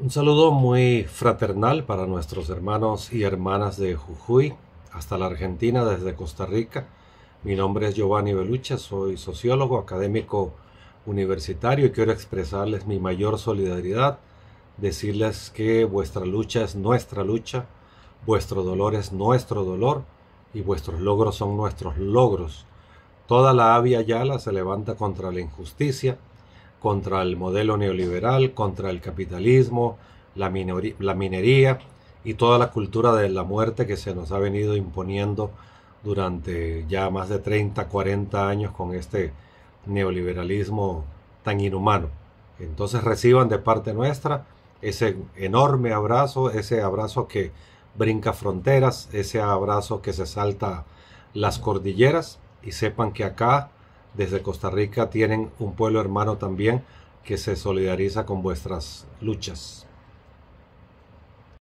Un saludo muy fraternal para nuestros hermanos y hermanas de Jujuy, hasta la Argentina, desde Costa Rica. Mi nombre es Giovanni Belucha, soy sociólogo, académico universitario y quiero expresarles mi mayor solidaridad, decirles que vuestra lucha es nuestra lucha, vuestro dolor es nuestro dolor y vuestros logros son nuestros logros. Toda la Avia Yala se levanta contra la injusticia, contra el modelo neoliberal, contra el capitalismo, la, minería y toda la cultura de la muerte que se nos ha venido imponiendo durante ya más de 30, 40 años con este neoliberalismo tan inhumano. Entonces reciban de parte nuestra ese enorme abrazo, ese abrazo que brinca fronteras, ese abrazo que se salta las cordilleras y sepan que acá desde Costa Rica tienen un pueblo hermano también que se solidariza con vuestras luchas.